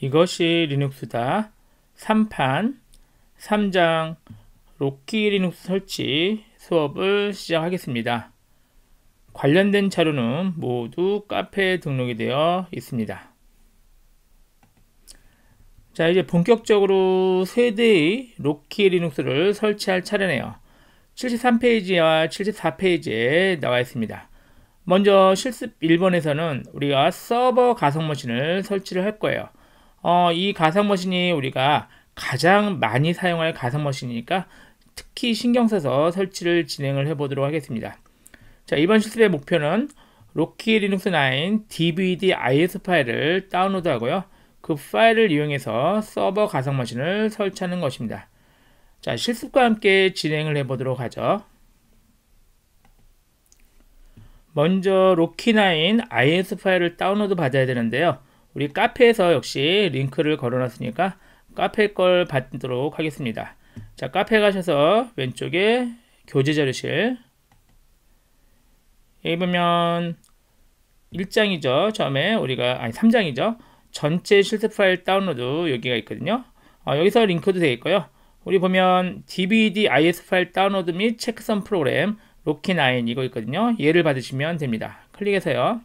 이것이 리눅스다. 3판 3장 로키 리눅스 설치 수업을 시작하겠습니다. 관련된 자료는 모두 카페에 등록이 되어 있습니다. 자 이제 본격적으로 세대의 로키 리눅스를 설치할 차례네요. 73페이지와 74페이지에 나와 있습니다. 먼저 실습 1번에서는 우리가 서버 가상 머신을 설치를 할 거예요. 어, 이 가상 머신이 우리가 가장 많이 사용할 가상 머신이니까 특히 신경 써서 설치를 진행을 해보도록 하겠습니다. 자, 이번 실습의 목표는 로키 리눅스 9 DVD IS 파일을 다운로드 하고요. 그 파일을 이용해서 서버 가상 머신을 설치하는 것입니다. 자, 실습과 함께 진행을 해보도록 하죠. 먼저 로키9 IS 파일을 다운로드 받아야 되는데요. 우리 카페에서 역시 링크를 걸어놨으니까 카페 걸 받도록 하겠습니다. 자, 카페 가셔서 왼쪽에 교재 자료실 여기 보면 1장이죠. 처음에 우리가 아니 3장이죠. 전체 실습 파일 다운로드 여기가 있거든요. 어, 여기서 링크도 되어 있고요. 우리 보면 DVD IS 파일 다운로드 및 체크선 프로그램 로키나인 이거 있거든요. 얘를 받으시면 됩니다. 클릭해서요.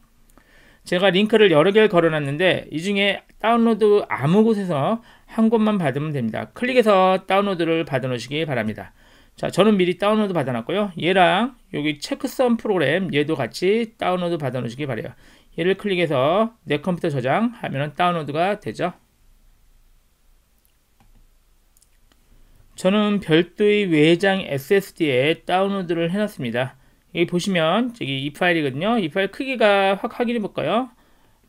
제가 링크를 여러 개를 걸어놨는데 이 중에 다운로드 아무 곳에서 한 곳만 받으면 됩니다. 클릭해서 다운로드를 받아놓으시기 바랍니다. 자, 저는 미리 다운로드 받아놨고요. 얘랑 여기 체크썸 프로그램 얘도 같이 다운로드 받아놓으시기 바래요. 얘를 클릭해서 내 컴퓨터 저장하면 다운로드가 되죠. 저는 별도의 외장 SSD에 다운로드를 해놨습니다. 여기 보시면 저기 이 파일이거든요. 이 파일 크기가 확 확인해 볼까요?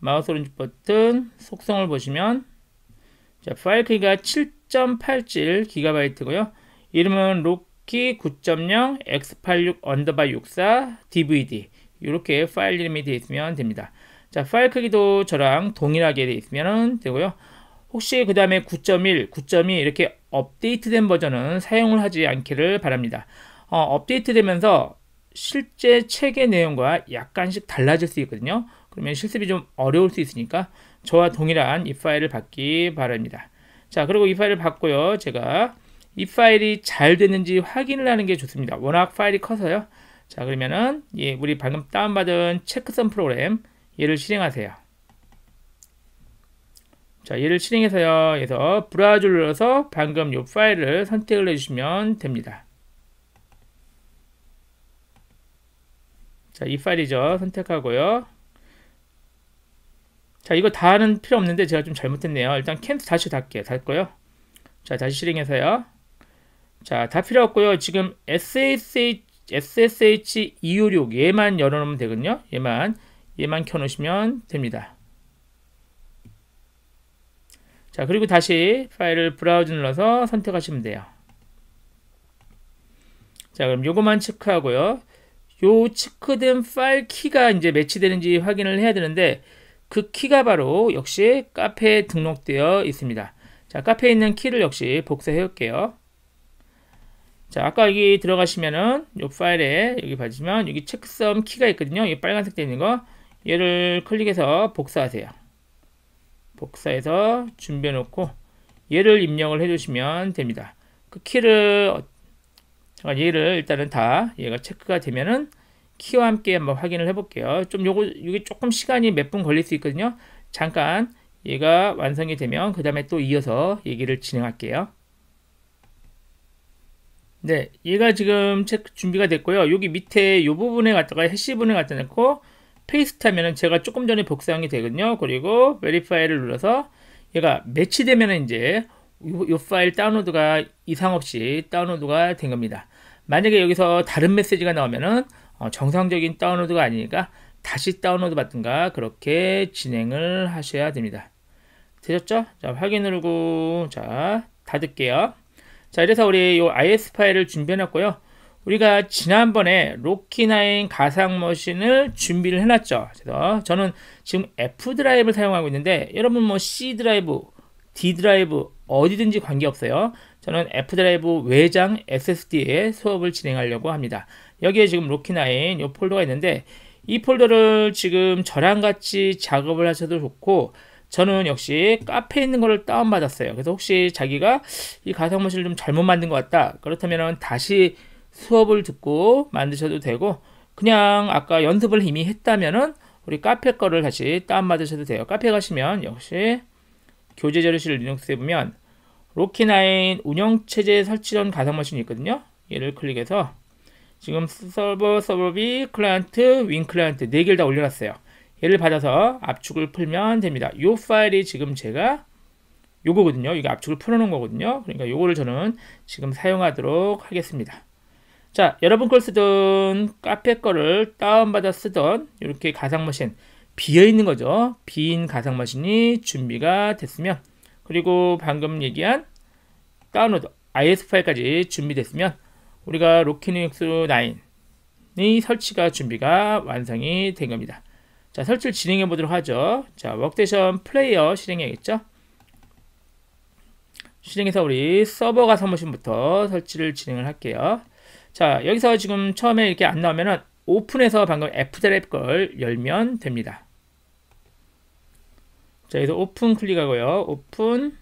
마우스 오른쪽 버튼 속성을 보시면 자, 파일 크기가 7.87 기가바이트고요. 이름은 로키 9.0 x86 언더바 64 DVD 이렇게 파일 이름이 되어 있으면 됩니다. 자, 파일 크기도 저랑 동일하게 되어 있으면 되고요. 혹시 그 다음에 9.1, 9.2 이렇게 업데이트된 버전은 사용을 하지 않기를 바랍니다. 어, 업데이트되면서 실제 책의 내용과 약간씩 달라질 수 있거든요. 그러면 실습이 좀 어려울 수 있으니까 저와 동일한 이 파일을 받기 바랍니다. 자, 그리고 이 파일을 받고요. 제가 이 파일이 잘 됐는지 확인을 하는 게 좋습니다. 워낙 파일이 커서요. 자, 그러면은 예, 우리 방금 다운받은 체크선 프로그램 얘를 실행하세요. 자, 얘를 실행해서요. 그래서 브라우저를 눌러서 방금 이 파일을 선택을 해주시면 됩니다. 자, 이 파일이죠. 선택하고요. 자, 이거 다 하는 필요 없는데 제가 좀 잘못했네요. 일단 캔트 다시 닫게요. 닫고요. 자, 다시 실행해서요. 자, 다 필요 없고요. 지금 SSH, SSH 256 얘만 열어놓으면 되거든요. 얘만, 얘만 켜놓으시면 됩니다. 자, 그리고 다시 파일을 브라우즈 눌러서 선택하시면 돼요. 자, 그럼 요거만 체크하고요. 요 체크된 파일 키가 이제 매치되는지 확인을 해야 되는데 그 키가 바로 역시 카페에 등록되어 있습니다. 자, 카페에 있는 키를 역시 복사해 올게요. 자, 아까 여기 들어가시면은 요 파일에 여기 봐주시면 여기 체크섬 키가 있거든요. 이 빨간색 되어 있는 거 얘를 클릭해서 복사하세요. 복사해서 준비해 놓고 얘를 입력을 해 주시면 됩니다. 그 키를 잠깐 어, 얘를 일단은 다 얘가 체크가 되면은 키와 함께 한번 확인을 해볼게요. 좀 요거 이게 조금 시간이 몇 분 걸릴 수 있거든요. 잠깐 얘가 완성이 되면 그 다음에 또 이어서 얘기를 진행할게요. 네, 얘가 지금 체크 준비가 됐고요. 여기 밑에 요 부분에 갖다가 해시 분에 갖다 놓고 페이스트 하면은 제가 조금 전에 복사한 게 되거든요. 그리고 verify를 눌러서 얘가 매치되면은 이제 요, 요 파일 다운로드가 이상 없이 다운로드가 된 겁니다. 만약에 여기서 다른 메시지가 나오면은 어, 정상적인 다운로드가 아니니까 다시 다운로드 받든가 그렇게 진행을 하셔야 됩니다. 되셨죠? 자, 확인 누르고 자, 닫을게요. 자, 이래서 우리 요 IS 파일을 준비해 놨고요. 우리가 지난번에 로키나인 가상머신을 준비를 해놨죠. 그래서 저는 지금 F 드라이브를 사용하고 있는데 여러분 뭐 C 드라이브, D 드라이브 어디든지 관계없어요. 저는 F드라이브 외장 SSD에 수업을 진행하려고 합니다. 여기에 지금 로키나인 이 폴더가 있는데 이 폴더를 지금 저랑 같이 작업을 하셔도 좋고 저는 역시 카페에 있는 거를 다운받았어요. 그래서 혹시 자기가 이 가상무실을 좀 잘못 만든 것 같다. 그렇다면 다시 수업을 듣고 만드셔도 되고 그냥 아까 연습을 이미 했다면은 우리 카페 거를 다시 다운받으셔도 돼요. 카페 가시면 역시 교재 자료실 리눅스에 보면 로키나인 운영체제 설치전 가상 머신이 있거든요. 얘를 클릭해서 지금 서버, 서버비, 클라이언트, 윙 클라이언트 4개를 다 올려놨어요. 얘를 받아서 압축을 풀면 됩니다. 이 파일이 지금 제가 요거거든요. 이게 압축을 풀어놓은 거거든요. 그러니까 요거를 저는 지금 사용하도록 하겠습니다. 자, 여러분 걸 쓰던 카페 거를 다운받아 쓰던 이렇게 가상 머신 비어있는 거죠. 빈 가상 머신이 준비가 됐으면 그리고 방금 얘기한 다운로드 IS 파일까지 준비됐으면 우리가 로키눅스 9이 설치가 준비가 완성이 된 겁니다. 자, 설치를 진행해 보도록 하죠. 자, 워크테이션 플레이어 실행해야겠죠? 실행해서 우리 서버가 사무실부터 설치를 진행을 할게요. 자, 여기서 지금 처음에 이렇게 안 나오면은 오픈해서 방금 f 드랩 걸 열면 됩니다. 자, 여기서 오픈 클릭하고요. 오픈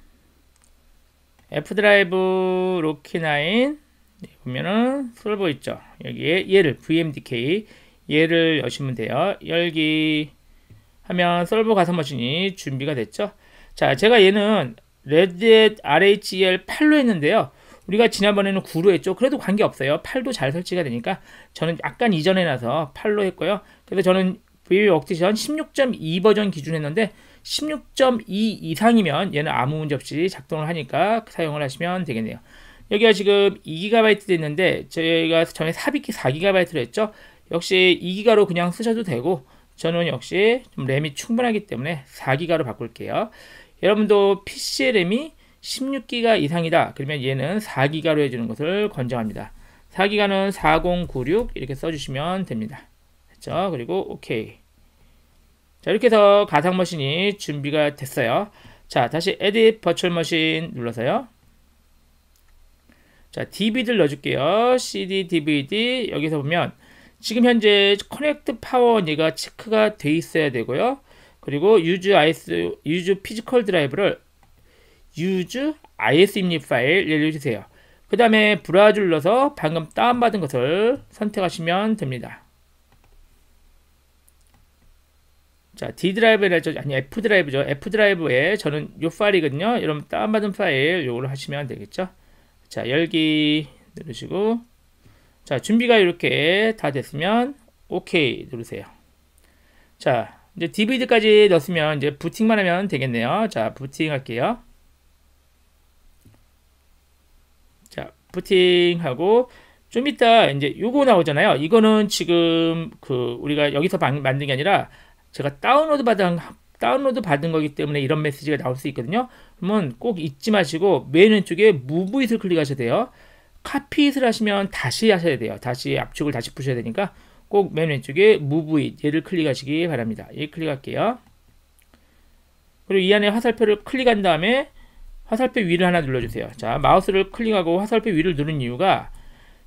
F 드라이브 로키 나인 네, 보면은 솔버 있죠. 여기에 얘를 VMDK 얘를 여시면 돼요. 열기 하면 솔버 가상 머신이 준비가 됐죠. 자, 제가 얘는 레드 엣 RHEL 8로 했는데요. 우리가 지난번에는 9로 했죠. 그래도 관계없어요. 8도 잘 설치가 되니까 저는 약간 이전에 나서 8로 했고요. 그래서 저는 VW 옥티션 16.2 버전 기준 했는데 16.2 이상이면 얘는 아무 문제 없이 작동을 하니까 사용을 하시면 되겠네요. 여기가 지금 2GB 됐는데 저희가 전에 4GB로 했죠. 역시 2 g b 로 그냥 쓰셔도 되고 저는 역시 좀 램이 충분하기 때문에 4 g b 로 바꿀게요. 여러분도 PC 램이 1 6 g b 이상이다. 그러면 얘는 4 g b 로 해주는 것을 권장합니다. 4 g b 는4096 이렇게 써주시면 됩니다. 됐죠? 그리고 오케이. 자 이렇게 해서 가상 머신이 준비가 됐어요 자 다시 edit 버추얼 머신 눌러서요 자 DVD를 넣어줄게요 CD DVD 여기서 보면 지금 현재 connect power 얘가 체크가 돼 있어야 되고요 그리고 유즈 아이스 유즈 피지컬 드라이브를 유즈 IS 입력 파일 열려주세요. 그 다음에 브라우저 눌러서 방금 다운받은 것을 선택하시면 됩니다. 자, D 드라이브라죠. 아니, F 드라이브죠. F 드라이브에 저는 요 파일이거든요. 여러분 다운받은 파일 요걸 하시면 되겠죠. 자, 열기 누르시고 자, 준비가 이렇게 다 됐으면 OK 누르세요. 자, 이제 DVD까지 넣었으면 이제 부팅만 하면 되겠네요. 자, 부팅 할게요. 자, 부팅하고 좀 이따 이제 요거 나오잖아요. 이거는 지금 그 우리가 여기서 만든 게 아니라 제가 다운로드 받은 다운로드 받은 거기 때문에 이런 메시지가 나올 수 있거든요. 그러면 꼭 잊지 마시고 왼쪽에 무브잇을 클릭하셔야 돼요. 카피잇을 하시면 다시 하셔야 돼요. 다시 압축을 다시 푸셔야 되니까 꼭 왼쪽에 무브잇 얘를 클릭하시기 바랍니다. 얘 클릭할게요. 그리고 이 안에 화살표를 클릭한 다음에 화살표 위를 하나 눌러주세요. 자 마우스를 클릭하고 화살표 위를 누른 이유가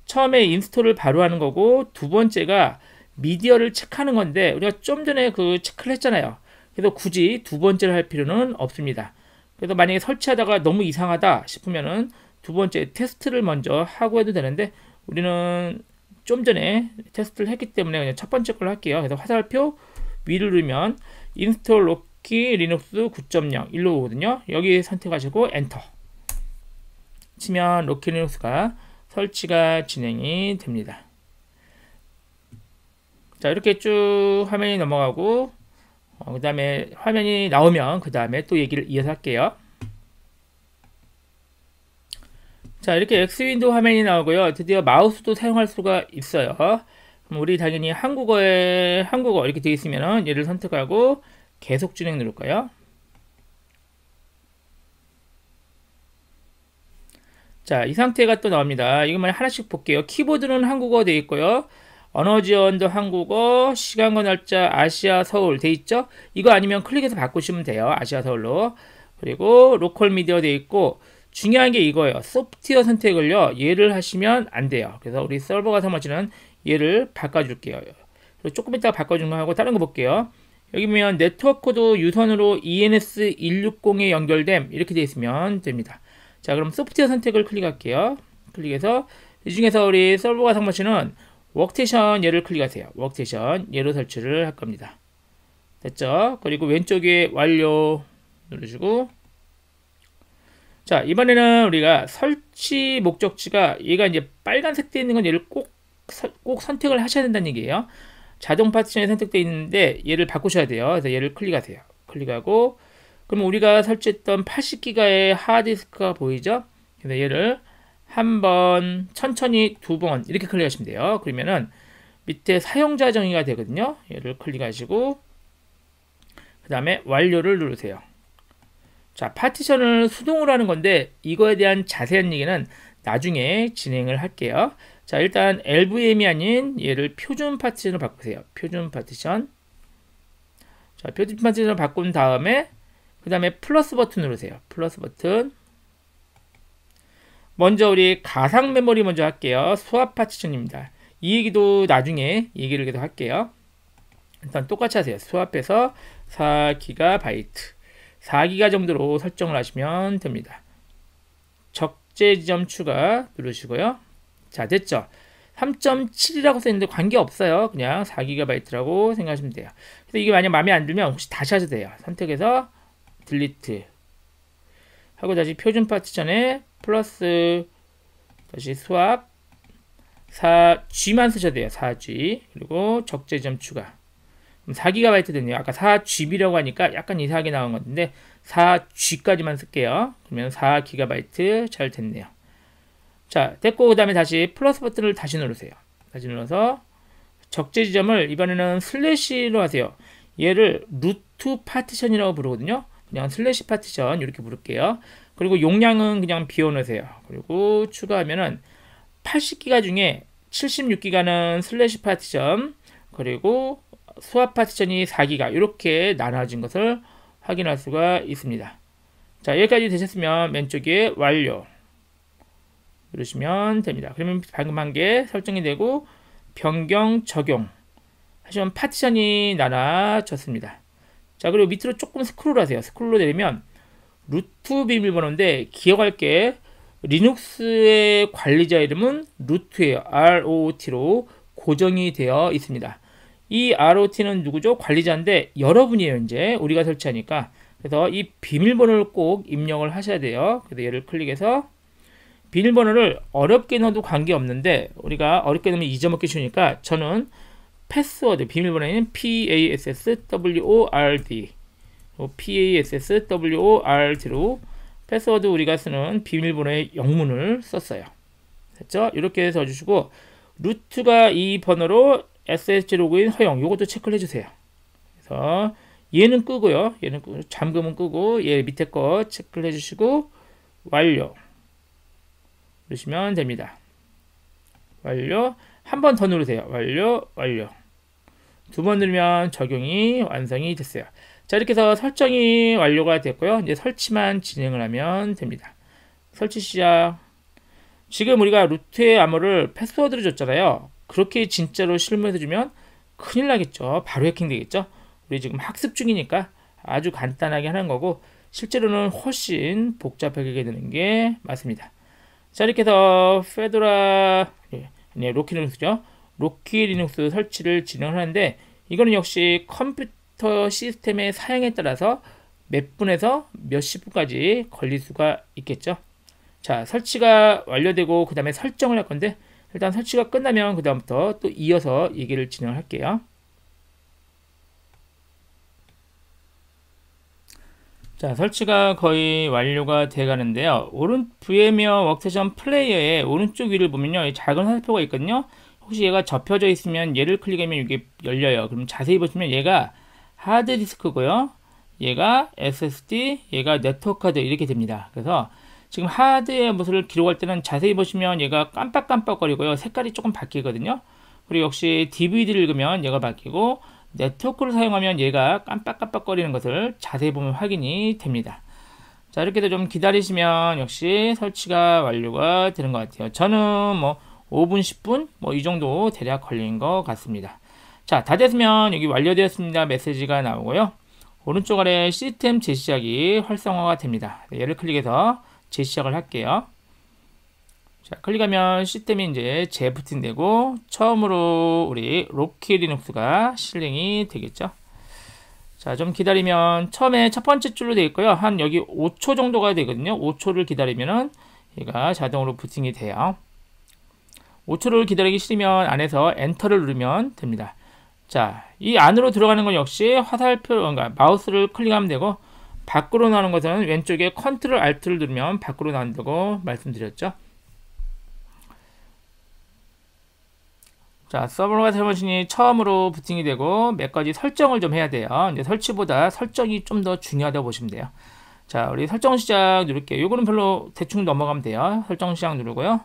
처음에 인스톨을 바로 하는 거고 두 번째가 미디어를 체크하는 건데 우리가 좀 전에 그 체크를 했잖아요. 그래서 굳이 두 번째를 할 필요는 없습니다. 그래서 만약에 설치하다가 너무 이상하다 싶으면은 두 번째 테스트를 먼저 하고 해도 되는데 우리는 좀 전에 테스트를 했기 때문에 그냥 첫 번째 걸로 할게요. 그래서 화살표 위를 누르면 인스톨 로키 리눅스 9.0 일로 오거든요. 여기 선택하시고 엔터 치면 로키 리눅스가 설치가 진행이 됩니다. 자 이렇게 쭉 화면이 넘어가고 어, 그 다음에 화면이 나오면 그 다음에 또 얘기를 이어서 할게요. 자 이렇게 x 윈도우 화면이 나오고요. 드디어 마우스도 사용할 수가 있어요. 우리 당연히 한국어에 한국어 이렇게 되어 있으면 얘를 선택하고 계속 진행 누를까요? 자, 이 상태가 또 나옵니다. 이것만 하나씩 볼게요. 키보드는 한국어 되어 있고요. 언어지원도 한국어, 시간과 날짜 아시아 서울 돼 있죠? 이거 아니면 클릭해서 바꾸시면 돼요. 아시아 서울로. 그리고 로컬 미디어 돼 있고 중요한 게 이거예요. 소프트웨어 선택을요. 얘를 하시면 안 돼요. 그래서 우리 서버가 사무치는 얘를 바꿔줄게요. 그리고 조금 이따 바꿔준 거 하고 다른 거 볼게요. 여기 보면 네트워크도 유선으로 ENS160에 연결됨 이렇게 돼 있으면 됩니다. 자 그럼 소프트웨어 선택을 클릭할게요. 클릭해서 이 중에서 우리 서버가 상머치는 워크테이션 예를 클릭하세요. 워크테이션 예로 설치를 할 겁니다. 됐죠? 그리고 왼쪽에 완료 누르시고 자 이번에는 우리가 설치 목적지가 얘가 이제 빨간색 되어 있는 건 얘를 꼭, 서, 꼭 선택을 하셔야 된다는 얘기예요. 자동 파티션에 선택되어 있는데 얘를 바꾸셔야 돼요. 그래서 얘를 클릭하세요. 클릭하고 그러면 우리가 설치했던 80기가의 하드디스크가 보이죠? 그래서 얘를 한 번, 천천히 두 번 이렇게 클릭하시면 돼요. 그러면은 밑에 사용자 정의가 되거든요. 얘를 클릭하시고 그 다음에 완료를 누르세요. 자, 파티션을 수동으로 하는 건데 이거에 대한 자세한 얘기는 나중에 진행을 할게요. 자, 일단 LVM이 아닌 얘를 표준 파티션으로 바꾸세요. 표준 파티션. 자, 표준 파티션으로 바꾼 다음에 그 다음에 플러스 버튼 누르세요. 플러스 버튼. 먼저 우리 가상 메모리 먼저 할게요. 수압 파티션입니다. 이 얘기도 나중에 얘기를 계속 할게요. 일단 똑같이 하세요. 수압해서 4GB, 4 g b 정도로 설정을 하시면 됩니다. 적재 지점 추가 누르시고요. 자, 됐죠? 3.7이라고 써있는데 관계없어요. 그냥 4GB라고 생각하시면 돼요. 그래서 이게 만약 마음에 안 들면 혹시 다시 하셔도 돼요. 선택해서 딜리트 하고 다시 표준 파티션에 플러스 다시 수압 4G만 쓰셔도 돼요. 4G 그리고 적재점 추가 4GB 됐네요. 아까 4GB라고 하니까 약간 이상하게 나온 건데 4G까지만 쓸게요. 그러면 4GB 잘 됐네요. 자 됐고 그 다음에 다시 플러스 버튼을 다시 누르세요. 다시 눌러서 적재 지점을 이번에는 슬래시로 하세요. 얘를 루트 파티션이라고 부르거든요. 그냥 슬래시 파티션 이렇게 부를게요. 그리고 용량은 그냥 비워놓으세요. 그리고 추가하면은 80기가 중에 76기가는 슬래시 파티션, 그리고 수압 파티션이 4기가 이렇게 나눠진 것을 확인할 수가 있습니다. 자 여기까지 되셨으면 왼쪽에 완료 누르시면 됩니다. 그러면 방금 한 게 설정이 되고 변경 적용 하시면 파티션이 나눠졌습니다. 자 그리고 밑으로 조금 스크롤 하세요. 스크롤로 내리면 루트 비밀번호인데 기억할 게 리눅스의 관리자 이름은 루트예요. r o t 로 고정이 되어 있습니다. 이 r o t 는 누구죠? 관리자인데 여러분이에요. 이제 우리가 설치하니까 그래서 이 비밀번호를 꼭 입력을 하셔야 돼요. 그래서 얘를 클릭해서 비밀번호를 어렵게 넣어도 관계없는데 우리가 어렵게 넣으면 잊어먹기 쉬우니까 저는 패스워드 비밀번호는 PASSWORD 어, password 패스워드 우리가 쓰는 비밀번호의 영문을 썼어요. 됐죠? 이렇게 해서 주시고 루트가 이 번호로 SSH 로그인 허용 이것도 체크를 해주세요. 그래서 얘는 끄고요. 얘는 끄고, 잠금은 끄고 얘 밑에 거 체크를 해주시고 완료 누르시면 됩니다. 완료 한 번 더 누르세요. 완료 완료 두 번 누르면 적용이 완성이 됐어요. 자 이렇게 해서 설정이 완료가 됐고요. 이제 설치만 진행을 하면 됩니다. 설치 시작. 지금 우리가 루트의 암호를 패스워드를 줬잖아요. 그렇게 진짜로 실무에서 주면 큰일 나겠죠. 바로 해킹되겠죠. 우리 지금 학습 중이니까 아주 간단하게 하는 거고 실제로는 훨씬 복잡하게 되는 게 맞습니다. 자 이렇게 해서 페드라 네, 예, 로키 리눅스죠. 로키 리눅스 설치를 진행하는데 이거는 역시 컴퓨터 데이터 시스템의 사양에 따라서 몇 분에서 몇십 분까지 걸릴 수가 있겠죠. 자, 설치가 완료되고 그 다음에 설정을 할 건데 일단 설치가 끝나면 그 다음부터 또 이어서 얘기를 진행할게요. 자, 설치가 거의 완료가 돼 가는데요. 오른 VM웨어 워크세션 플레이어의 오른쪽 위를 보면요. 작은 화살표가 있거든요. 혹시 얘가 접혀져 있으면 얘를 클릭하면 이게 열려요. 그럼 자세히 보시면 얘가 하드디스크고요. 얘가 SSD, 얘가 네트워크카드 이렇게 됩니다. 그래서 지금 하드의 모습을 기록할 때는 자세히 보시면 얘가 깜빡깜빡거리고요. 색깔이 조금 바뀌거든요. 그리고 역시 DVD를 읽으면 얘가 바뀌고 네트워크를 사용하면 얘가 깜빡깜빡거리는 것을 자세히 보면 확인이 됩니다. 자 이렇게 해서 좀 기다리시면 역시 설치가 완료가 되는 것 같아요. 저는 뭐 5분, 10분 뭐 이 정도 대략 걸린 것 같습니다. 자, 다 됐으면 여기 완료되었습니다. 메시지가 나오고요. 오른쪽 아래 시스템 재시작이 활성화가 됩니다. 네, 얘를 클릭해서 재시작을 할게요. 자, 클릭하면 시스템이 이제 재부팅되고 처음으로 우리 로키 리눅스가 실행이 되겠죠. 자, 좀 기다리면 처음에 첫 번째 줄로 되어 있고요. 한 여기 5초 정도가 되거든요. 5초를 기다리면은 얘가 자동으로 부팅이 돼요. 5초를 기다리기 싫으면 안에서 엔터를 누르면 됩니다. 자, 이 안으로 들어가는 건 역시 화살표, 그러니까 마우스를 클릭하면 되고 밖으로 나오는 것은 왼쪽에 컨트롤 알트를 누르면 밖으로 나온다고 말씀드렸죠. 자, 서버가 세번신이 처음으로 부팅이 되고 몇 가지 설정을 좀 해야 돼요. 이제 설치보다 설정이 좀 더 중요하다고 보시면 돼요. 자, 우리 설정 시작 누를게요. 이거는 별로 대충 넘어가면 돼요. 설정 시작 누르고요.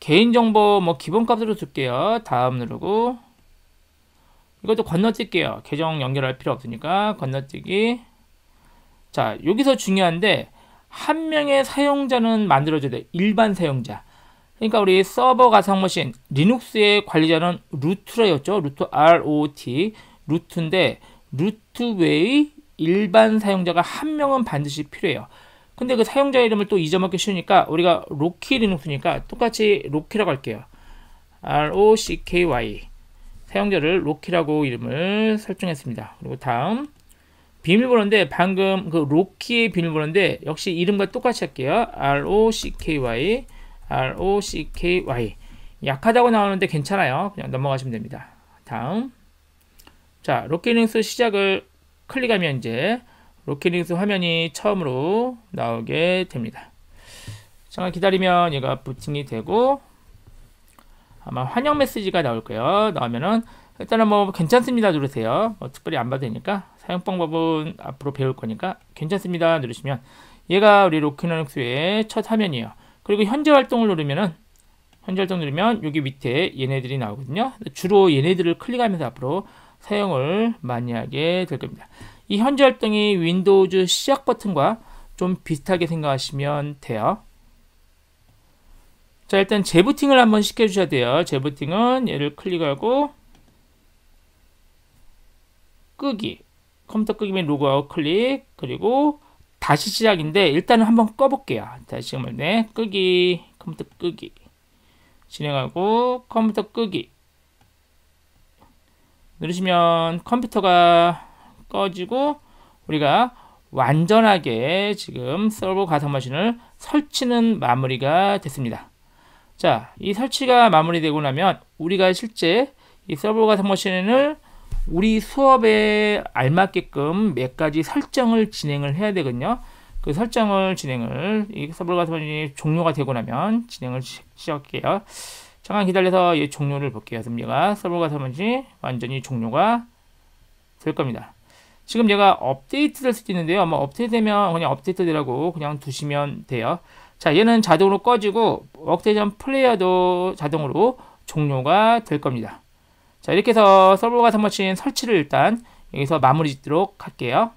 개인정보 뭐 기본값으로 줄게요. 다음 누르고 이것도 건너찍게요 계정 연결할 필요 없으니까 건너뛰기. 자, 여기서 중요한데 한 명의 사용자는 만들어져야 돼. 일반 사용자. 그러니까 우리 서버 가상 머신 리눅스의 관리자는 루트라였죠. 루트 ROT 루트인데 루트 외의 일반 사용자가 한 명은 반드시 필요해요. 근데 그 사용자 이름을 또 잊어먹기 쉬우니까 우리가 로키 리눅스니까 똑같이 로키라고 할게요. ROCKY 사용자를 로키라고 이름을 설정했습니다. 그리고 다음 비밀번호인데 방금 그 로키의 비밀번호인데 역시 이름과 똑같이 할게요. ROCKY ROCKY 약하다고 나오는데 괜찮아요. 그냥 넘어가시면 됩니다. 다음 자 로키링스 시작을 클릭하면 이제 로키링스 화면이 처음으로 나오게 됩니다. 잠깐 기다리면 얘가 부팅이 되고 아마 환영 메시지가 나올 거예요. 나오면은 일단은 뭐 괜찮습니다 누르세요. 뭐 특별히 안 받으니까 사용 방법은 앞으로 배울 거니까 괜찮습니다 누르시면 얘가 우리 로키노닉스의 첫 화면이에요. 그리고 현재 활동을 누르면은 현재 활동 누르면 여기 밑에 얘네들이 나오거든요. 주로 얘네들을 클릭하면서 앞으로 사용을 많이 하게 될 겁니다. 이 현재 활동이 윈도우즈 시작 버튼과 좀 비슷하게 생각하시면 돼요. 자 일단 재부팅을 한번 시켜주셔야 돼요. 재부팅은 얘를 클릭하고 끄기 컴퓨터 끄기면 로그아웃 클릭 그리고 다시 시작인데 일단은 한번 꺼볼게요. 다시 지금 네 끄기 컴퓨터 끄기 진행하고 컴퓨터 끄기 누르시면 컴퓨터가 꺼지고 우리가 완전하게 지금 서버 가상마신을 설치는 마무리가 됐습니다. 자, 이 설치가 마무리되고 나면 우리가 실제 이 서버 가상 머신을 우리 수업에 알맞게끔 몇 가지 설정을 진행을 해야 되거든요. 그 설정을 진행을 이 서버 가상 머신이 종료가 되고 나면 진행을 시작할게요. 잠깐 기다려서 이 종료를 볼게요. 그럼 얘가 서버 가상 머신 완전히 종료가 될 겁니다. 지금 얘가 업데이트 될 수도 있는데요. 뭐 업데이트 되면 그냥 업데이트 되라고 그냥 두시면 돼요. 자, 얘는 자동으로 꺼지고 웍테이션 플레이어도 자동으로 종료가 될 겁니다. 자, 이렇게 해서 서버가 선머신 설치를 일단 여기서 마무리 짓도록 할게요.